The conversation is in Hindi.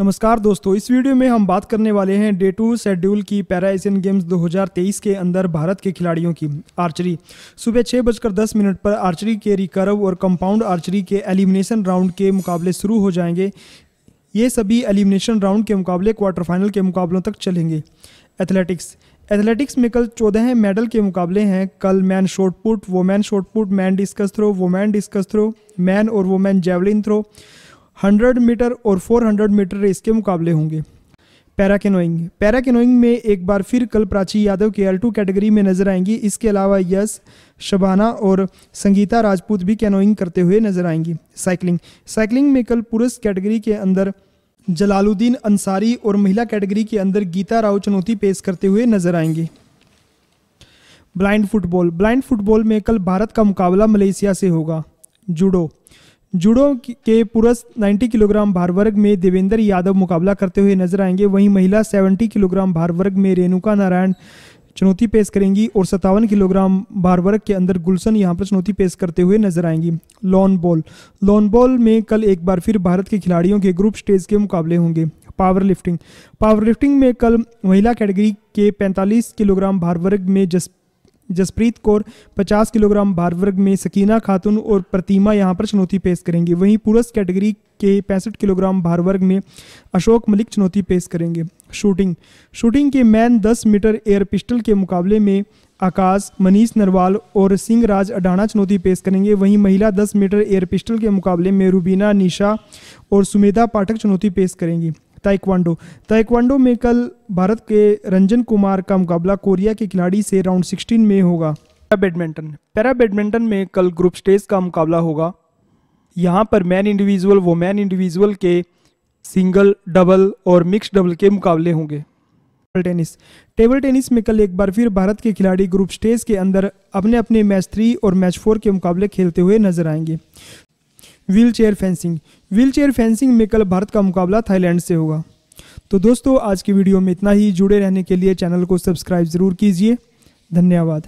नमस्कार दोस्तों इस वीडियो में हम बात करने वाले हैं डे टू शेड्यूल की पैरा एशियन गेम्स 2023 के अंदर भारत के खिलाड़ियों की आर्चरी सुबह छः बजकर दस मिनट पर आर्चरी के रिकर्व और कंपाउंड आर्चरी के एलिमिनेशन राउंड के मुकाबले शुरू हो जाएंगे ये सभी एलिमिनेशन राउंड के मुकाबले क्वार्टर फाइनल के मुकाबलों तक चलेंगे एथलेटिक्स एथलेटिक्स में कल चौदह मेडल के मुकाबले हैं कल man shot put put woman shot put put man discus throw woman discus throw man और वोमैन जेवलिन थ्रो 100 मीटर और 400 मीटर रेस के मुकाबले होंगे पैराकेनोइंग पैराकेनोइंग में एक बार फिर कल प्राची यादव के एल टू कैटेगरी में नजर आएंगी इसके अलावा यश शबाना और संगीता राजपूत भी कैनोइंग करते हुए नजर आएंगी साइकिलिंग साइकिलिंग में कल पुरुष कैटेगरी के अंदर जलालुद्दीन अंसारी और महिला कैटेगरी के अंदर गीता राव चुनौती पेश करते हुए नजर आएंगी ब्लाइंड फुटबॉल ब्लाइंड फुटबॉल में कल भारत का मुकाबला मलेशिया से होगा जूडो जुड़ों के पुरुष 90 किलोग्राम भार वर्ग में देवेंद्र यादव मुकाबला करते हुए नजर आएंगे वहीं महिला 70 किलोग्राम भार वर्ग में रेणुका नारायण चुनौती पेश करेंगी और सत्तावन किलोग्राम भार वर्ग के अंदर गुलशन यहाँ पर चुनौती पेश करते हुए नजर आएंगी लॉन बॉल लॉन बॉल में कल एक बार फिर भारत के खिलाड़ियों के ग्रुप स्टेज के मुकाबले होंगे पावर लिफ्टिंग पावर लिफ्टिंग में कल महिला कैटेगरी के 45 किलोग्राम भार वर्ग में जस जसप्रीत कौर 50 किलोग्राम भार वर्ग में सकीना खातून और प्रतिमा यहां पर चुनौती पेश करेंगी वहीं पुरुष कैटेगरी के पैंसठ किलोग्राम भार वर्ग में अशोक मलिक चुनौती पेश करेंगे शूटिंग शूटिंग के मैन 10 मीटर एयर पिस्टल के मुकाबले में आकाश मनीष नरवाल और सिंह राज अडाना चुनौती पेश करेंगे वहीं महिला 10 मीटर एयर पिस्टल के मुकाबले में रूबीना निशा और सुमेधा पाठक चुनौती पेश करेंगी ताइक्वांडो ताइक्वांडो में कल भारत के रंजन कुमार का मुकाबला कोरिया के खिलाड़ी से राउंड सिक्सटीन में होगा पैरा बैडमिंटन पैरा बैडमिंटन में कल ग्रुप स्टेज का मुकाबला होगा यहाँ पर मैन इंडिविजुअल वो मैन इंडिविजुअल के सिंगल डबल और मिक्स डबल के मुकाबले होंगे टेबल टेनिस टेबल टेनिस में कल एक बार फिर भारत के खिलाड़ी ग्रुप स्टेज के अंदर अपने अपने मैच थ्री और मैच फोर के मुकाबले खेलते हुए नजर आएंगे व्हीलचेयर फेंसिंग व्हीलचेयर फेंसिंग में कल भारत का मुकाबला थाईलैंड से होगा तो दोस्तों आज की वीडियो में इतना ही जुड़े रहने के लिए चैनल को सब्सक्राइब ज़रूर कीजिए धन्यवाद